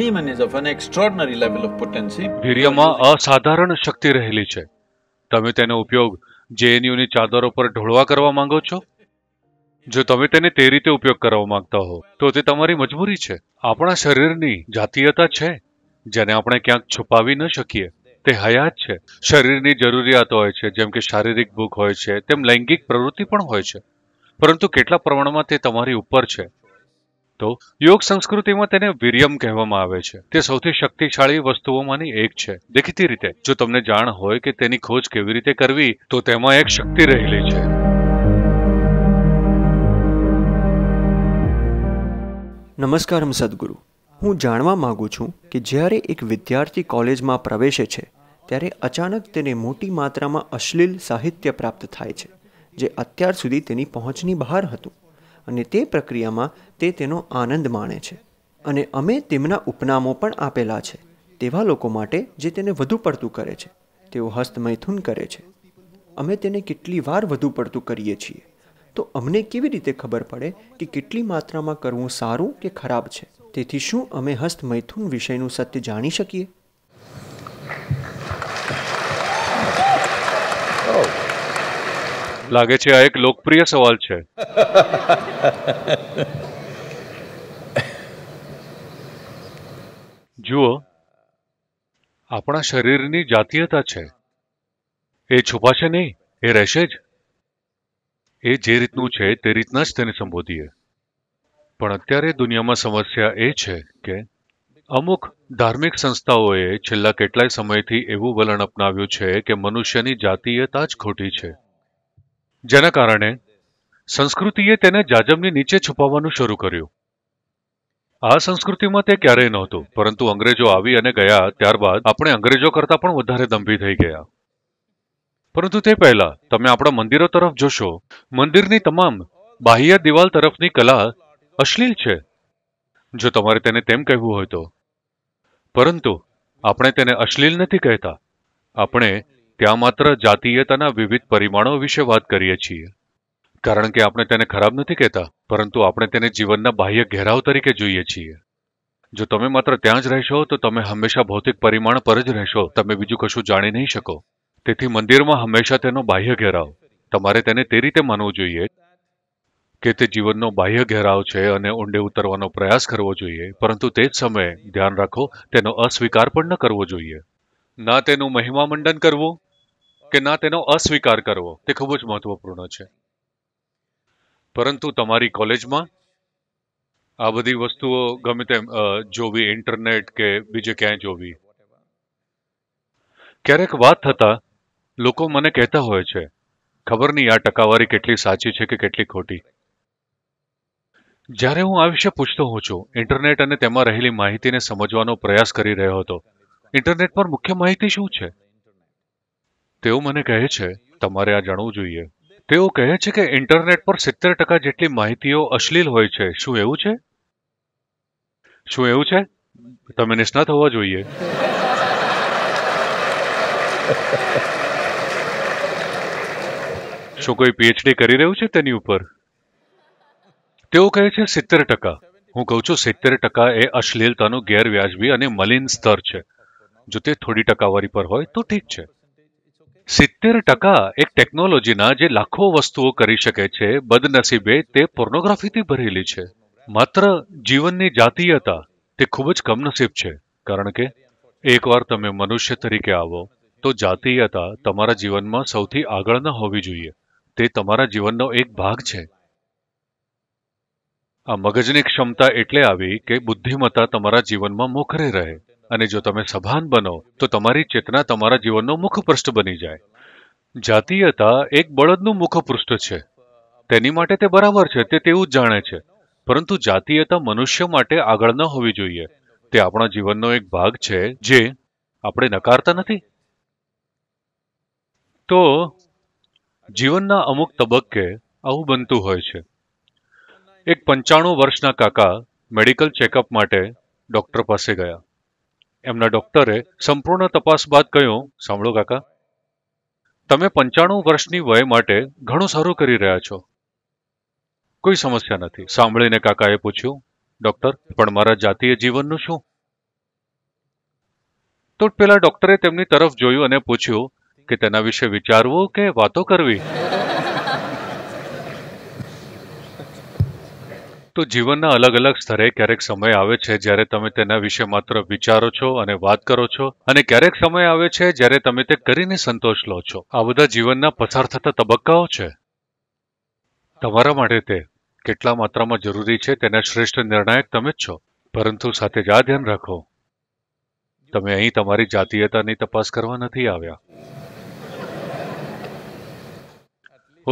semen is of an extraordinary level of potency. વીર્યમાં અસાધારણ શક્તિ રહેલી છે તમે તેનો ઉપયોગ જેએનયુની ચાદરો ઉપર ઢોળવા કરવા માંગો છો જો તમે તેને તે રીતે ઉપયોગ કરવા માંગતા હો તો તે તમારી મજબૂરી છે આપણા શરીરની જાતીયતા છે જેને આપણે ક્યાંક છુપાવી ન શકીએ તે હયાત છે શરીરની જરૂરિયાતો હોય છે જેમ કે શારીરિક ભૂખ હોય છે તેમ લૈંગિક પ્રવૃત્તિ પણ હોય છે પરંતુ કેટલા પ્રમાણમાં તે તમારી ઉપર છે તો યોગ સંસ્કૃતિમાં તેને વીર્યમ કહેવામાં આવે છે તે સૌથી શક્તિશાળી વસ્તુઓમાંની એક છે દેખીતી રીતે જો તમને જાણ હોય કે તેની ખોજ કેવી રીતે કરવી તો તેમાં એક શક્તિ રહેલી છે નમસ્કાર સદગુરુ હું જાણવા માગું છું કે જ્યારે એક વિદ્યાર્થી કોલેજમાં પ્રવેશે છે ત્યારે અચાનક તેને મોટી માત્રામાં અશ્લીલ સાહિત્ય પ્રાપ્ત થાય છે જે અત્યાર સુધી તેની પહોંચની બહાર હતું અને તે પ્રક્રિયામાં તે તેનો આનંદ માણે છે અને અમે તેમના ઉપનામો પણ આપેલા છે તેવા લોકો માટે જે તેને વધુ પડતું કરે છે તેઓ હસ્તમૈથુન કરે છે અમે તેને કેટલી વાર વધુ પડતું કરીએ છીએ તો અમને કેવી રીતે ખબર પડે કે કેટલી માત્રામાં કરવું સારું કે ખરાબ છે તેથી શું અમે હસ્તમૈથુન વિષયનું સત્ય જાણી શકીએ લાગે છે આ એક લોકપ્રિય સવાલ છે જુઓ આપણા શરીરની જાતીયતા છે એ છુપાશે નહીં એ રહેશે જ એ જે રીતનું છે તે રીતના જ તેને સંબોધીએ પણ અત્યારે દુનિયામાં સમસ્યા એ છે કે અમુક ધાર્મિક સંસ્થાઓએ છેલ્લા કેટલાય સમયથી એવું વલણ અપનાવ્યું છે કે મનુષ્યની જાતીયતા જ ખોટી છે જેના કારણે સંસ્કૃતિએ તેને જાજમની નીચે છુપાવવાનું શરૂ કર્યું આ સંસ્કૃતિમાં તે ક્યારેય નહોતું પરંતુ અંગ્રેજો આવી અને ગયા ત્યારબાદ આપણે અંગ્રેજો કરતાં પણ વધારે દંભી થઈ ગયા પરંતુ તે પહેલા તમે આપણા મંદિરો તરફ જોશો મંદિરની તમામ બાહ્ય દિવાલ તરફની કલા અશ્લીલ છે જો તમારે તેને તેમ કહેવું હોય તો પરંતુ આપણે તેને અશ્લીલ નથી કહેતા આપણે ત્યાં માત્ર જાતીયતાના વિવિધ પરિમાણો વિશે વાત કરીએ છીએ કારણ કે આપણે તેને ખરાબ નથી કહેતા પરંતુ આપણે તેને જીવનના બાહ્ય ઘેરાવ તરીકે જોઈએ છીએ જો તમે માત્ર ત્યાં જ રહેશો તો તમે હંમેશા ભૌતિક પરિમાણ પર જ રહેશો તમે બીજું કશું જાણી નહીં શકો તેથી મંદિરમાં હંમેશા તેનો બાહ્ય ઘેરાવ તમારે તેને તે રીતે માનવું જોઈએ કે તે જીવનનો બાહ્ય ઘેરાવ છે અને ઊંડે ઉતરવાનો પ્રયાસ કરવો જોઈએ પરંતુ તે જ સમયે ધ્યાન રાખો તેનો અસ્વીકાર પણ ન કરવો જોઈએ ના તેનું મહિમા મંડન કરવું કે ના તેનો અસ્વીકાર કરવો તે ખૂબ જ મહત્વપૂર્ણ છે પરંતુ તમારી કોલેજમાં આ બધી વસ્તુઓ ગમે તેમ જોવી ઇન્ટરનેટ કે બીજે ક્યાંય જોવી ક્યારેક વાત થતા લોકો મને કહેતા હોય છે ખબર નહીં આ ટકાવારી કેટલી સાચી છે કે કેટલી ખોટી જ્યારે હું આ વિશે પૂછતો હોઉં છું ઇન્ટરનેટ અને તેમાં રહેલી માહિતીને સમજવાનો પ્રયાસ કરી રહ્યો હતો ઇન્ટરનેટ પર મુખ્ય માહિતી શું છે તેઓ મને કહે છે તમારે આ જાણવું જોઈએ તેઓ કહે છે કે ઇન્ટરનેટ પર સિત્તેર ટકા જેટલી માહિતીઓ અશ્લીલ હોય છે શું એવું છે શું એવું છે તમે નિષ્ણાત હોવા જોઈએ શું કોઈ પીએચડી કરી રહ્યું છે તેની ઉપર તેઓ કહે છે સિત્તેર ટકા હું કહું છું સિત્તેર ટકા એ અશ્લીલતાનું ગેરવ્યાજબી અને મલિન સ્તર છે જો તે થોડી ટકાવારી પર હોય તો ઠીક છે સિત્તેર ટકા એક ટેકનોલોજીના જે લાખો વસ્તુઓ કરી શકે છે બદનસીબે તે પોર્નોગ્રાફીથી ભરેલી છે માત્ર જીવનની જાતીયતા તે ખૂબ જ કમનસીબ છે કારણ કે એકવાર તમે મનુષ્ય તરીકે આવો તો જાતીયતા તમારા જીવનમાં સૌથી આગળ ન હોવી જોઈએ તે તમારા જીવનનો એક ભાગ છે આ મગજની ક્ષમતા એટલે આવી કે બુદ્ધિમત્તા તમારા જીવનમાં મોખરે રહે અને જો તમે સભાન બનો તો તમારી ચેતના તમારા જીવનનો મુખપૃષ્ઠ બની જાય જાતીયતા એક બળદનું મુખપૃષ્ઠ છે તેની માટે તે બરાબર છે તે તેવું જ જાણે છે પરંતુ જાતીયતા મનુષ્ય માટે આગળ ન હોવી જોઈએ તે આપણા જીવનનો એક ભાગ છે જે આપણે નકારતા નથી તો જીવનના અમુક તબક્કે આવું બનતું હોય છે એક પંચાણું વર્ષના કાકા મેડિકલ ચેકઅપ માટે ડૉક્ટર પાસે ગયા એમના ડોક્ટરે સંપૂર્ણ તપાસ બાદ કહ્યું સાંભળો કાકા તમે પંચાણું વર્ષની વય માટે ઘણું સારું કરી રહ્યા છો કોઈ સમસ્યા નથી સાંભળીને કાકાએ પૂછ્યું ડોક્ટર પણ મારા જાતીય જીવનનું શું તો પેલા ડોક્ટરે તેમની તરફ જોયું અને પૂછ્યું કે તેના વિશે વિચારવું કે વાતો કરવી તો જીવનના અલગ અલગ સ્તરે ક્યારેક સમય આવે છે જ્યારે તમે તેના વિશે માત્ર વિચારો છો અને વાત કરો છો અને ક્યારેક સમય આવે છે જ્યારે તમે તે કરીને સંતોષ લો છો આ બધા જીવનના પસાર થતા તબક્કાઓ છે તમારા માટે તે કેટલા માત્રામાં જરૂરી છે તેના શ્રેષ્ઠ નિર્ણાયક તમે જ છો પરંતુ સાથે જ આ ધ્યાન રાખો તમે અહીં તમારી જાતીયતાની તપાસ કરવા નથી આવ્યા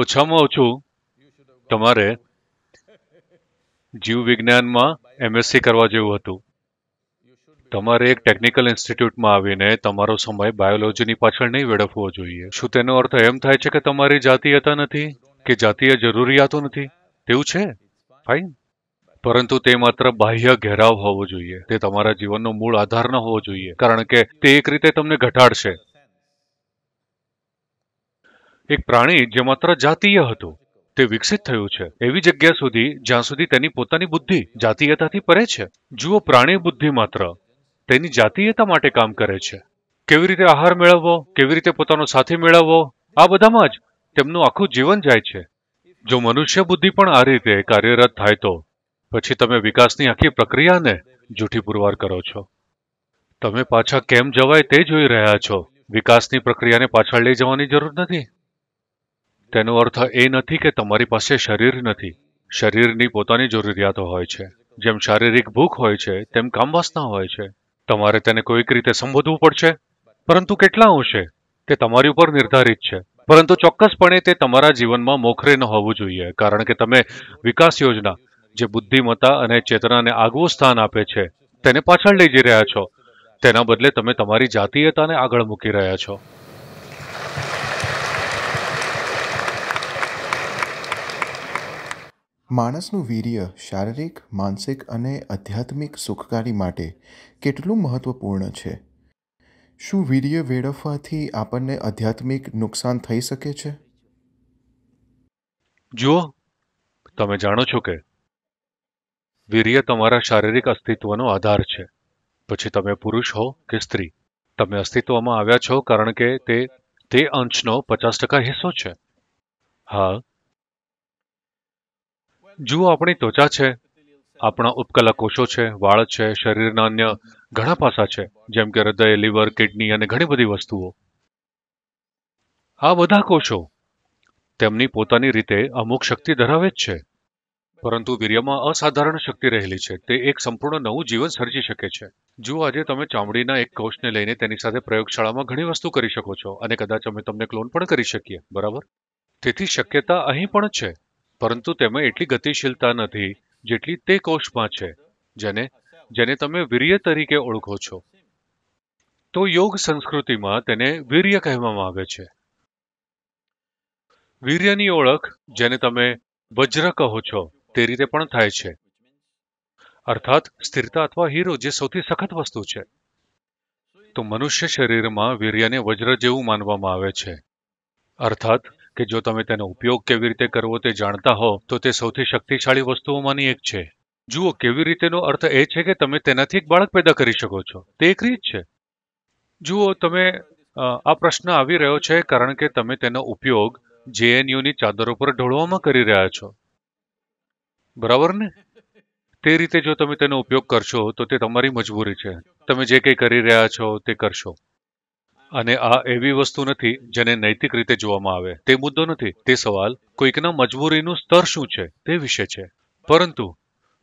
ઓછામાં ઓછું તમારે જીવવિજ્ઞાનમાં એમએસસી કરવા જેવું હતું તમારે એક ટેકનિકલ ઇન્સ્ટિટ્યૂટમાં આવીને તમારો સમય બાયોલોજીની પાછળ નહીં વેડફવો જોઈએ શું તેનો અર્થ એમ થાય છે કે તમારી જાતીયતા નથી કે જાતીય જરૂરિયાતો નથી તેવું છે ફાઇન પરંતુ તે માત્ર બાહ્ય ઘેરાવ હોવો જોઈએ તે તમારા જીવનનો મૂળ આધાર ન હોવો જોઈએ કારણ કે તે એક રીતે તમને ઘટાડશે એક પ્રાણી જે માત્ર જાતીય હતું તે વિકસિત થયું છે એવી જગ્યા સુધી જ્યાં સુધી તેની પોતાની બુદ્ધિ જાતીયતાથી પરે છે જુઓ પ્રાણી બુદ્ધિ માત્ર તેની જાતીયતા માટે કામ કરે છે કેવી રીતે આહાર મેળવવો કેવી રીતે પોતાનો સાથી મેળવવો આ બધામાં જ તેમનું આખું જીવન જાય છે જો મનુષ્ય બુદ્ધિ પણ આ રીતે કાર્યરત થાય તો પછી તમે વિકાસની આખી પ્રક્રિયાને જૂઠી પુરવાર કરો છો તમે પાછા કેમ જવાય તે જોઈ રહ્યા છો વિકાસની પ્રક્રિયાને પાછળ લઈ જવાની જરૂર નથી તેનો અર્થ એ નથી કે તમારી પાસે શરીર નથી શરીરની પોતાની જરૂરિયાતો હોય છે જેમ શારીરિક ભૂખ હોય છે તેમ કામવાસના હોય છે તમારે તેને કોઈક રીતે સંબોધવું પડશે પરંતુ કેટલા અંશે તે તમારી ઉપર નિર્ધારિત છે પરંતુ ચોક્કસપણે તે તમારા જીવનમાં મોખરે ન હોવું જોઈએ કારણ કે તમે વિકાસ યોજના જે બુદ્ધિમત્તા અને ચેતનાને આગવું સ્થાન આપે છે તેને પાછળ લઈ જઈ રહ્યા છો તેના બદલે તમે તમારી જાતીયતાને આગળ મૂકી રહ્યા છો માણસનું વીર્ય શારીરિક માનસિક અને આધ્યાત્મિક સુખકારી માટે કેટલું મહત્ત્વપૂર્ણ છે શું વીર્ય વેડફવાથી આપણને આધ્યાત્મિક નુકસાન થઈ શકે છે જુઓ તમે જાણો છો કે વીર્ય તમારા શારીરિક અસ્તિત્વનો આધાર છે પછી તમે પુરુષ હો કે સ્ત્રી તમે અસ્તિત્વમાં આવ્યા છો કારણ કે તે તે અંશનો પચાસ ટકા હિસ્સો છે હા જુઓ આપણી ત્વચા છે આપણા ઉપકલા કોષો છે વાળ છે શરીરના અન્ય ઘણા પાસા છે જેમ કે હૃદય લીવર કિડની અને ઘણી બધી વસ્તુઓ આ બધા કોષો તેમની પોતાની રીતે અમુક શક્તિ ધરાવે જ છે પરંતુ વીર્યમાં અસાધારણ શક્તિ રહેલી છે તે એક સંપૂર્ણ નવું જીવન સર્જી શકે છે જુઓ આજે તમે ચામડીના એક કોષને લઈને તેની સાથે પ્રયોગશાળામાં ઘણી વસ્તુ કરી શકો છો અને કદાચ અમે તમને ક્લોન પણ કરી શકીએ બરાબર તેથી શક્યતા અહીં પણ છે પરંતુ તેમાં એટલી ગતિશીલતા નથી જેટલી તે કોષમાં છે જેને જેને તમે વીર્ય તરીકે ઓળખો છો તો યોગ સંસ્કૃતિમાં તેને વીર્ય કહેવામાં આવે છે વીર્યની ઓળખ જેને તમે વજ્ર કહો છો તે રીતે પણ થાય છે અર્થાત સ્થિરતા અથવા હીરો જે સૌથી સખત વસ્તુ છે તો મનુષ્ય શરીરમાં વીર્યને વજ્ર જેવું માનવામાં આવે છે અર્થાત કે જો તમે તેનો ઉપયોગ કેવી રીતે કરવો તે જાણતા હો તો તે સૌથી શક્તિશાળી વસ્તુઓમાંની એક છે જુઓ કેવી રીતેનો અર્થ એ છે કે તમે તેનાથી એક બાળક પેદા કરી શકો છો તે એક રીત છે જુઓ તમે આ પ્રશ્ન આવી રહ્યો છે કારણ કે તમે તેનો ઉપયોગ જેએનયુની ચાદરો પર ઢોળવામાં કરી રહ્યા છો બરાબર ને તે રીતે જો તમે તેનો ઉપયોગ કરશો તો તે તમારી મજબૂરી છે તમે જે કંઈ કરી રહ્યા છો તે કરશો અને આ એવી વસ્તુ નથી જેને નૈતિક રીતે જોવામાં આવે તે મુદ્દો નથી તે સવાલ કોઈકના મજબૂરીનું સ્તર શું છે તે વિશે છે પરંતુ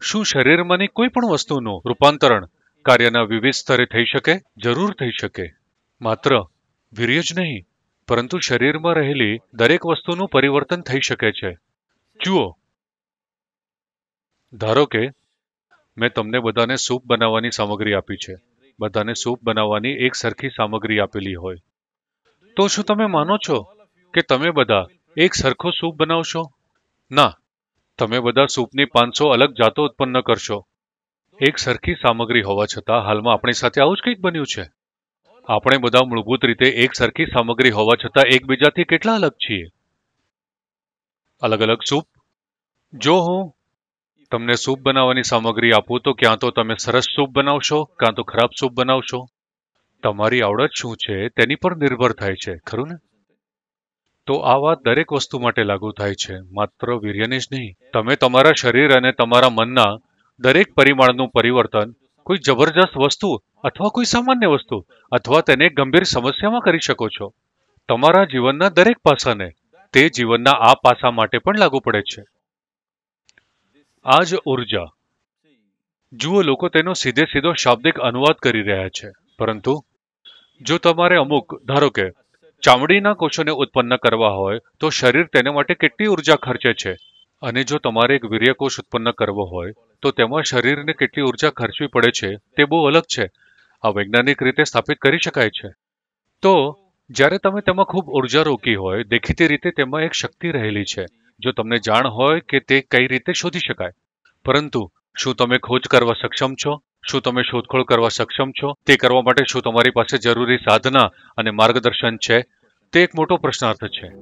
શું શરીરમાંની કોઈ પણ વસ્તુનું રૂપાંતરણ કાર્યના વિવિધ સ્તરે થઈ શકે જરૂર થઈ શકે માત્ર વીર્ય જ નહીં પરંતુ શરીરમાં રહેલી દરેક વસ્તુનું પરિવર્તન થઈ શકે છે જુઓ ધારો કે મેં તમને બધાને સૂપ બનાવવાની સામગ્રી આપી છે બધાને સૂપ બનાવવાની એક સરખી સામગ્રી આપેલી હોય તો શું તમે માનો છો કે તમે બધા એક સરખો સૂપ બનાવશો ના તમે બધા સૂપની પાંચસો અલગ જાતો ઉત્પન્ન કરશો એક સરખી સામગ્રી હોવા છતાં હાલમાં આપણી સાથે આવું જ કંઈક બન્યું છે આપણે બધા મૂળભૂત રીતે એક સરખી સામગ્રી હોવા છતાં એકબીજાથી કેટલા અલગ છીએ અલગ અલગ સૂપ જો હું તમને સૂપ બનાવવાની સામગ્રી આપું તો ક્યાં તો તમે સરસ સૂપ બનાવશો ક્યાં તો ખરાબ સૂપ બનાવશો તમારી આવડત શું છે તેની પર નિર્ભર થાય છે ખરું ને તો આ વાત દરેક વસ્તુ માટે લાગુ થાય છે માત્ર વીર્યને જ નહીં તમે તમારા શરીર અને તમારા મનના દરેક પરિમાણનું પરિવર્તન કોઈ જબરજસ્ત વસ્તુ અથવા કોઈ સામાન્ય વસ્તુ અથવા તેને ગંભીર સમસ્યામાં કરી શકો છો તમારા જીવનના દરેક પાસાને તે જીવનના આ પાસા માટે પણ લાગુ પડે છે આ જ ઉર્જા જુઓ લોકો તેનો સીધે સીધો શાબ્દિક અનુવાદ કરી રહ્યા છે પરંતુ જો તમારે અમુક ધારો કે ચામડીના કોષોને ઉત્પન્ન કરવા હોય તો શરીર તેને માટે કેટલી ઉર્જા ખર્ચે છે અને જો તમારે એક વીર્યકોષ ઉત્પન્ન કરવો હોય તો તેમાં શરીરને કેટલી ઉર્જા ખર્ચવી પડે છે તે બહુ અલગ છે આ વૈજ્ઞાનિક રીતે સ્થાપિત કરી શકાય છે તો જ્યારે તમે તેમાં ખૂબ ઉર્જા રોકી હોય દેખીતી રીતે તેમાં એક શક્તિ રહેલી છે જો તમને જાણ હોય કે તે કઈ રીતે શોધી શકાય પરંતુ શું તમે ખોજ કરવા સક્ષમ છો શું તમે શોધખોળ કરવા સક્ષમ છો તે કરવા માટે શું તમારી પાસે જરૂરી સાધના અને માર્ગદર્શન છે તે એક મોટો પ્રશ્નાર્થ છે